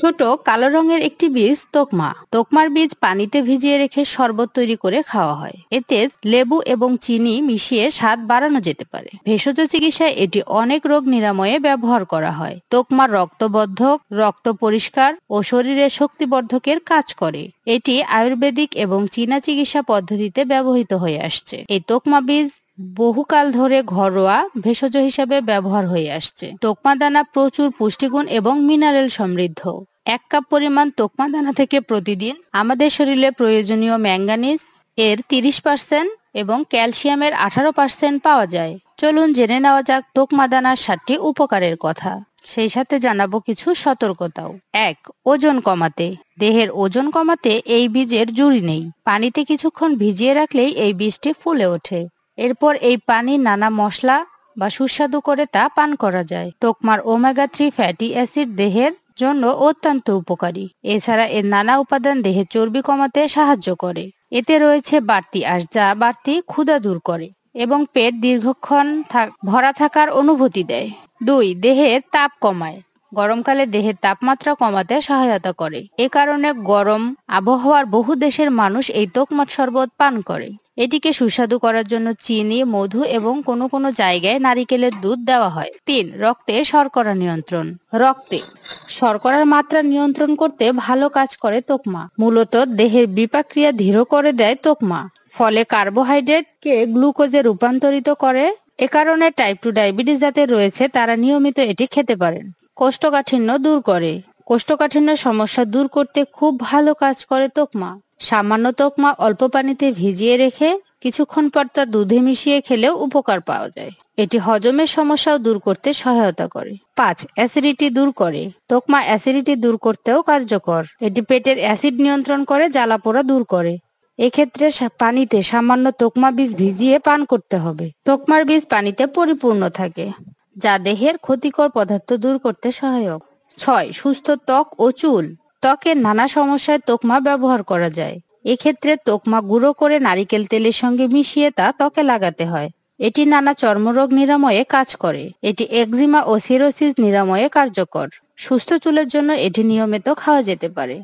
ছোট কালো রঙের একটি বীজ তোকমা তোকমার বীজ পানিতে ভিজিয়ে রেখে শরবত তৈরি করে খাওয়া হয় এতে লেবু এবং চিনি মিশিয়ে স্বাদ বাড়ানো যেতে পারে ভেষজ চিকিৎসায় এটি অনেক রোগ নিরাময়ে ব্যবহার করা হয় তোকমার রক্তবর্ধক রক্ত পরিষ্কার ও শরীরে শক্তিবর্ধকের কাজ করে এটি আয়ুর্বেদিক এবং চীনা চিকিৎসা পদ্ধতিতে ব্যবহৃত হয়ে আসছে এই তোকমা বীজ বহুকাল ধরে ঘরোয়া ভেষজ হিসাবে ব্যবহার হয়ে আসছে তোকমা দানা প্রচুর পুষ্টিগুণ এবং মিনারেল সমৃদ্ধ এক কাপ পরিমাণ তোকমা দানা থেকে প্রতিদিন আমাদের শরীরে প্রয়োজনীয় ম্যাঙ্গানিজ এর তিরিশ পার্সেন্ট এবং ক্যালসিয়ামের আঠারো পার্সেন্ট পাওয়া যায় চলুন জেনে নেওয়া যাক তোকমা দানার সাতটি উপকারের কথা সেই সাথে জানাবো কিছু সতর্কতাও এক ওজন কমাতে দেহের ওজন কমাতে এই বীজের জুড়ি নেই পানিতে কিছুক্ষণ ভিজিয়ে রাখলেই এই বীজটি ফুলে ওঠে এরপর এই পানি নানা মশলা বা সুস্বাদু করে তা পান করা যায় টোকমার ওমেগা থ্রি ফ্যাটি অ্যাসিড দেহের জন্য অত্যন্ত উপকারী এছাড়া এর নানা উপাদান দেহে চর্বি কমাতে সাহায্য করে এতে রয়েছে বাড়তি আশ যা বাড়তি ক্ষুধা দূর করে এবং পেট দীর্ঘক্ষণ ভরা থাকার অনুভূতি দেয় দুই দেহের তাপ কমায় গরমকালে দেহের তাপমাত্রা কমাতে সহায়তা করে এ কারণে গরম আবহাওয়ার বহু দেশের মানুষ এই তোকমত শরবত পান করে এটিকে সুস্বাদু করার জন্য চিনি মধু এবং কোনো কোনো জায়গায় নারিকেলের দুধ দেওয়া হয় তিন রক্তে শর্করা নিয়ন্ত্রণ রক্তে শর্করার মাত্রা নিয়ন্ত্রণ করতে ভালো কাজ করে তোকমা মূলত দেহের বিপাক্রিয়া ধীর করে দেয় তোকমা ফলে কার্বোহাইড্রেটকে গ্লুকোজে রূপান্তরিত করে এ কারণে টাইপ টু ডায়াবেটিস যাতে রয়েছে তারা নিয়মিত এটি খেতে পারেন কোষ্ঠকাঠিন্য দূর করে কোষ্ঠকাঠিন্য সমস্যা দূর করতে খুব ভালো কাজ করে তোকমা সামান্য তোকমা অল্প পানিতে ভিজিয়ে রেখে কিছুক্ষণ পর তা দুধে মিশিয়ে খেলেও উপকার পাওয়া যায় এটি হজমের সমস্যাও দূর করতে সহায়তা করে পাঁচ অ্যাসিডিটি দূর করে তোকমা অ্যাসিডিটি দূর করতেও কার্যকর এটি পেটের অ্যাসিড নিয়ন্ত্রণ করে জ্বালাপোড়া দূর করে এক্ষেত্রে পানিতে সামান্য তোকমা বীজ ভিজিয়ে পান করতে হবে তোকমার বীজ পানিতে পরিপূর্ণ থাকে যা দেহের ক্ষতিকর পদার্থ দূর করতে সহায়ক ছয় সুস্থ ত্বক ও চুল ত্বকের নানা সমস্যায় তোকমা ব্যবহার করা যায় এক্ষেত্রে তোকমা গুঁড়ো করে নারিকেল তেলের সঙ্গে মিশিয়ে তা ত্বকে লাগাতে হয় এটি নানা চর্মরোগ নিরাময়ে কাজ করে এটি একজিমা ও সিরোসিস নিরাময়ে কার্যকর সুস্থ চুলের জন্য এটি নিয়মিত খাওয়া যেতে পারে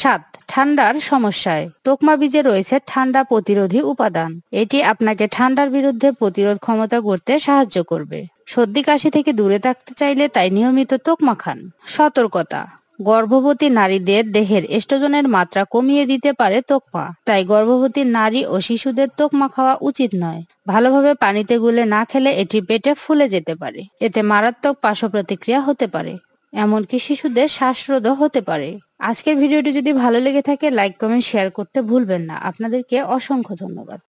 সাত ঠান্ডার সমস্যায় তোকমা বীজে রয়েছে ঠান্ডা প্রতিরোধী উপাদান এটি আপনাকে ঠান্ডার বিরুদ্ধে প্রতিরোধ ক্ষমতা গড়তে সাহায্য করবে সর্দি কাশি থেকে দূরে থাকতে চাইলে তাই নিয়মিত তোকমা খান সতর্কতা গর্ভবতী নারীদের দেহের এস্টোজনের মাত্রা কমিয়ে দিতে পারে তোকমা তাই গর্ভবতী নারী ও শিশুদের তোকমা খাওয়া উচিত নয় ভালোভাবে পানিতে গুলে না খেলে এটি পেটে ফুলে যেতে পারে এতে মারাত্মক পার্শ্ব প্রতিক্রিয়া হতে পারে এমনকি শিশুদের শ্বাসরোধও হতে পারে আজকের ভিডিওটি যদি ভালো লেগে থাকে লাইক কমেন্ট শেয়ার করতে ভুলবেন না আপনাদেরকে অসংখ্য ধন্যবাদ